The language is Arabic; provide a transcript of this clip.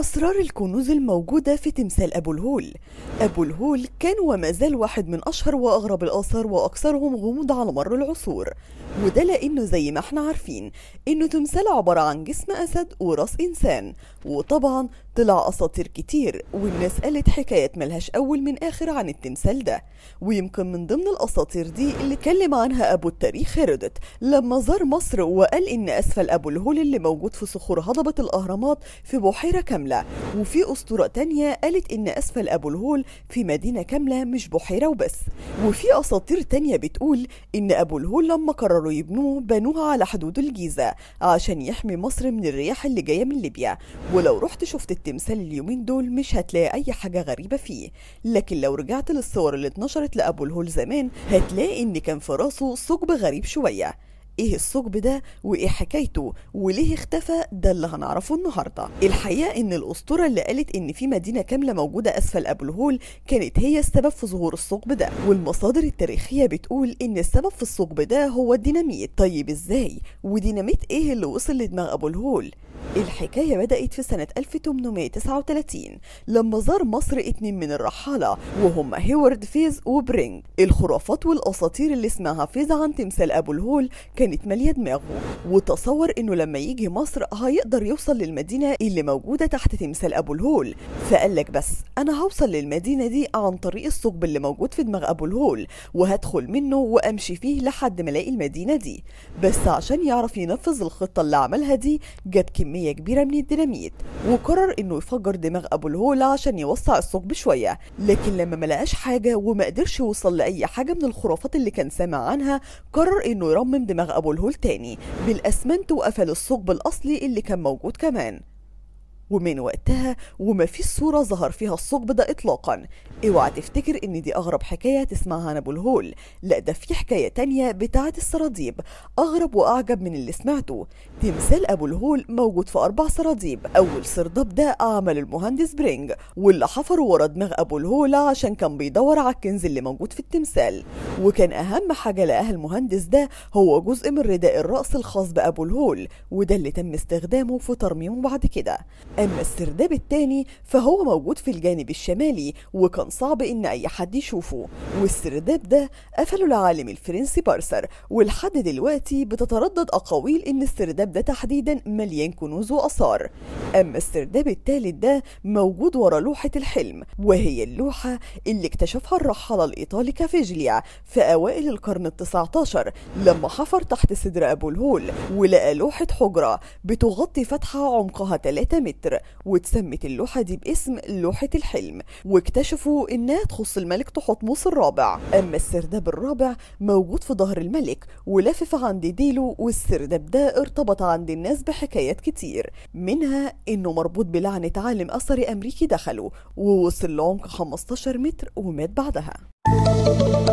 أسرار الكنوز الموجودة في تمثال أبو الهول أبو الهول كان وما زال واحد من أشهر وأغرب الآثار وأكثرهم غموض على مر العصور وده لأنه زي ما احنا عارفين إنه تمثال عبارة عن جسم أسد وراس إنسان وطبعا طلع أساطير كتير والناس قالت حكايات ملهاش أول من آخر عن التمثال ده ويمكن من ضمن الأساطير دي اللي اتكلم عنها أبو التاريخ هيرودوت لما زار مصر وقال إن أسفل أبو الهول اللي موجود في صخور هضبة الأهرامات في بحيرة كاملة كاملة وفي أسطورة تانية قالت إن أسفل أبو الهول في مدينة كاملة مش بحيرة وبس وفي أساطير تانية بتقول إن أبو الهول لما قرروا يبنوه بنوها على حدود الجيزة عشان يحمي مصر من الرياح اللي جاية من ليبيا ولو رحت شفت التمثال اليومين دول مش هتلاقي أي حاجة غريبة فيه لكن لو رجعت للصور اللي اتنشرت لأبو الهول زمان هتلاقي إن كان في راسه ثقب غريب شوية ايه الثقب ده وايه حكايته وليه اختفى ده اللي هنعرفه النهارده الحقيقه ان الاسطوره اللي قالت ان في مدينه كامله موجوده اسفل ابو الهول كانت هي السبب في ظهور الثقب ده والمصادر التاريخيه بتقول ان السبب في الثقب ده هو الديناميت طيب ازاي وديناميت ايه اللي وصل لدماغ ابو الهول الحكاية بدأت في سنة 1839 لما زار مصر اتنين من الرحالة وهم هيوارد فيز وبرينج الخرافات والأساطير اللي اسمها فيز عن تمثال أبو الهول كانت مالية دماغه وتصور إنه لما يجي مصر هيقدر يوصل للمدينة اللي موجودة تحت تمثال أبو الهول فقال لك بس أنا هوصل للمدينة دي عن طريق الثقب اللي موجود في دماغ أبو الهول وهدخل منه وأمشي فيه لحد ما ألاقي المدينة دي بس عشان يعرف ينفذ الخطة اللي عملها دي جاب كمية كمية كبيرة من الديناميت وقرر انه يفجر دماغ ابو الهول عشان يوسع الثقب شوية لكن لما ملقاش حاجة وما قدرش يوصل لأي حاجة من الخرافات اللي كان سامع عنها قرر انه يرمم دماغ ابو الهول تاني بالاسمنت وقفل الثقب الاصلي اللي كان موجود كمان ومن وقتها وما في صورة ظهر فيها الثقب ده إطلاقا اوعى تفتكر إن دي أغرب حكاية تسمعها عن أبو الهول لا ده في حكاية تانية بتاعة السراديب أغرب وأعجب من اللي سمعته تمثال أبو الهول موجود في أربع سراديب أول سرداب ده عمل المهندس برينج واللي حفره ورا دماغ أبو الهول عشان كان بيدور على الكنز اللي موجود في التمثال وكان أهم حاجة لقاها المهندس ده هو جزء من رداء الرأس الخاص بأبو الهول وده اللي تم استخدامه في ترميمه بعد كده أما السرداب التاني فهو موجود في الجانب الشمالي وكان صعب إن أي حد يشوفه والسرداب ده قفله العالم الفرنسي بارسر ولحد دلوقتي بتتردد أقاويل إن السرداب ده تحديدا مليان كنوز وآثار أما السرداب التالت ده موجود ورا لوحة الحلم وهي اللوحة اللي اكتشفها الرحالة الإيطالي كافيجليا في أوائل القرن ال 19 لما حفر تحت سدر أبو الهول ولقى لوحة حجرة بتغطي فتحة عمقها 3 متر متر واتسمت اللوحة دي باسم لوحة الحلم واكتشفوا إنها تخص الملك تحتمس الرابع أما السرداب الرابع موجود في ظهر الملك ولافف عند ديله والسرداب ده ارتبط عند الناس بحكايات كتير منها إنه مربوط بلعنة عالم أثري أمريكي دخله ووصل لعمق 15 متر ومات بعدها